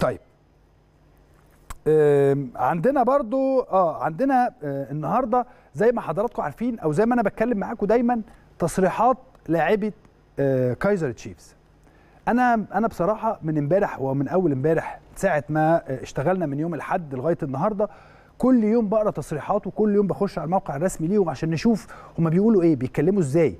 طيب عندنا برضو اه عندنا آه، النهارده زي ما حضراتكم عارفين او زي ما انا بتكلم معاكم دايما تصريحات لاعبه كايزر تشيفز انا انا بصراحه من امبارح ومن اول امبارح ساعه ما آه، اشتغلنا من يوم الاحد لغايه النهارده كل يوم بقرا تصريحات وكل يوم بخش على الموقع الرسمي ليهم عشان نشوف هما بيقولوا ايه بيتكلموا ازاي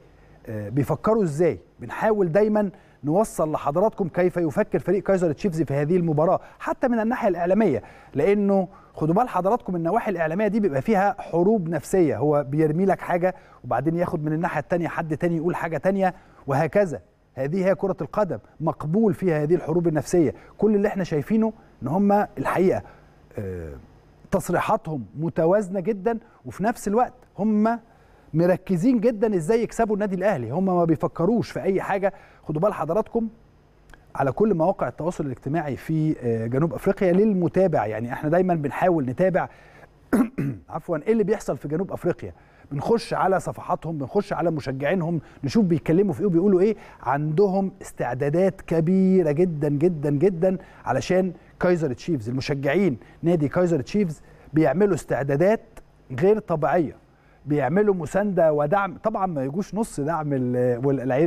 آه، بيفكروا ازاي بنحاول دايما نوصل لحضراتكم كيف يفكر فريق كايزر تشيفز في هذه المباراه حتى من الناحيه الاعلاميه لانه خدوا بال حضراتكم النواحي الاعلاميه دي بيبقى فيها حروب نفسيه هو بيرمي لك حاجه وبعدين ياخد من الناحيه الثانيه حد تاني يقول حاجه تانيه وهكذا هذه هي كرة القدم مقبول فيها هذه الحروب النفسية كل اللي احنا شايفينه ان هم الحقيقة آه، تصريحاتهم متوازنة جدا وفي نفس الوقت هم مركزين جدا ازاي يكسبوا النادي الاهلي هم ما بيفكروش في اي حاجه خدوا بال حضراتكم على كل مواقع التواصل الاجتماعي في آه، جنوب افريقيا للمتابع يعني احنا دايما بنحاول نتابع عفوا ايه اللي بيحصل في جنوب افريقيا بنخش على صفحاتهم بنخش على مشجعينهم نشوف بيتكلموا في ايه وبيقولوا ايه عندهم استعدادات كبيره جدا جدا جدا علشان كايزر تشيفز المشجعين نادي كايزر تشيفز بيعملوا استعدادات غير طبيعيه بيعملوا مسانده ودعم طبعا ما يجوش نص دعم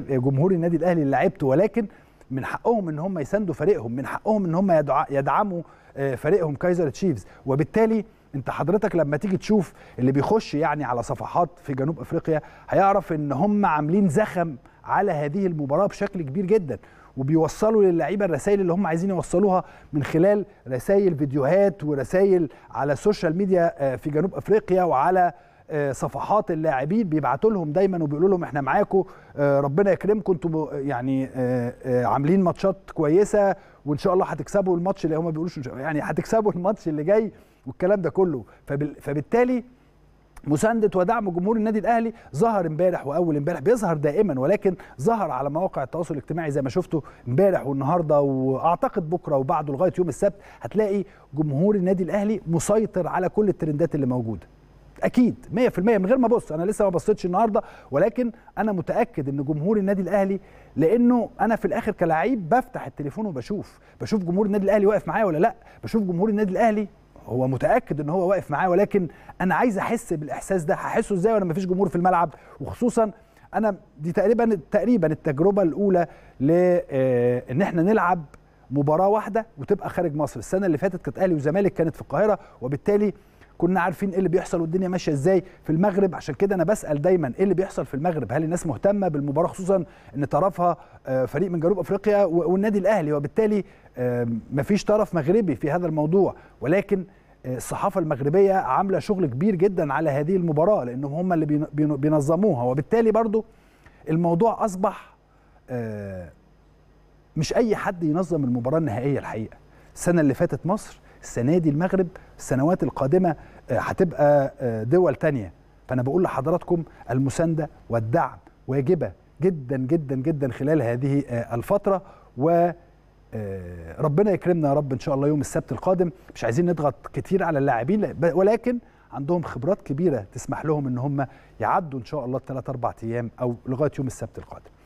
جمهور النادي الاهلي لعبته ولكن من حقهم ان هم يساندوا فريقهم من حقهم ان هم يدعموا آه، فريقهم كايزر تشيفز وبالتالي انت حضرتك لما تيجي تشوف اللي بيخش يعني على صفحات في جنوب افريقيا هيعرف ان هم عاملين زخم على هذه المباراه بشكل كبير جدا وبيوصلوا للعيبه الرسائل اللي هم عايزين يوصلوها من خلال رسائل فيديوهات ورسائل على السوشيال آه، ميديا في جنوب افريقيا وعلى آه، صفحات اللاعبين بيبعتوا لهم دايما وبيقولوا لهم احنا معاكم آه، ربنا يكرمكم انتم يعني آه، عاملين ماتشات كويسه وان شاء الله هتكسبوا الماتش اللي هم بيقولوش يعني هتكسبوا الماتش اللي جاي والكلام ده كله فبالتالي مسانده ودعم جمهور النادي الاهلي ظهر امبارح واول امبارح بيظهر دائما ولكن ظهر على مواقع التواصل الاجتماعي زي ما شفتوا امبارح والنهارده واعتقد بكره وبعده لغايه يوم السبت هتلاقي جمهور النادي الاهلي مسيطر على كل الترندات اللي موجوده اكيد 100% من غير ما ابص انا لسه ما بصيتش النهارده ولكن انا متاكد ان جمهور النادي الاهلي لانه انا في الاخر كلاعب بفتح التليفون وبشوف بشوف جمهور النادي الاهلي واقف معايا ولا لا بشوف جمهور النادي الاهلي هو متاكد ان هو واقف معايا ولكن انا عايز احس بالاحساس ده هحسه ازاي وانا ما فيش جمهور في الملعب وخصوصا انا دي تقريبا تقريبا التجربه الاولى لان آه، احنا نلعب مباراه واحده وتبقى خارج مصر السنه اللي فاتت كانت اهلي وزمالك كانت في القاهره وبالتالي كنا عارفين ايه اللي بيحصل والدنيا ماشيه ازاي في المغرب عشان كده انا بسال دايما ايه اللي بيحصل في المغرب هل الناس مهتمه بالمباراه خصوصا ان طرفها آه، فريق من جنوب افريقيا والنادي الاهلي وبالتالي مفيش طرف مغربي في هذا الموضوع ولكن آه، الصحافة المغربية عاملة شغل كبير جدا على هذه المباراة لأنهم هم اللي بينظموها وبالتالي برضو الموضوع أصبح آه، مش أي حد ينظم المباراة النهائية الحقيقة السنة اللي فاتت مصر السنه دي المغرب السنوات القادمه آه، هتبقى آه، دول تانية فانا بقول لحضراتكم المسانده والدعم واجبه جدا جدا جدا خلال هذه آه، الفتره و ربنا يكرمنا يا رب ان شاء الله يوم السبت القادم مش عايزين نضغط كتير على اللاعبين ولكن عندهم خبرات كبيره تسمح لهم ان هم يعدوا ان شاء الله الثلاث اربع ايام او لغايه يوم السبت القادم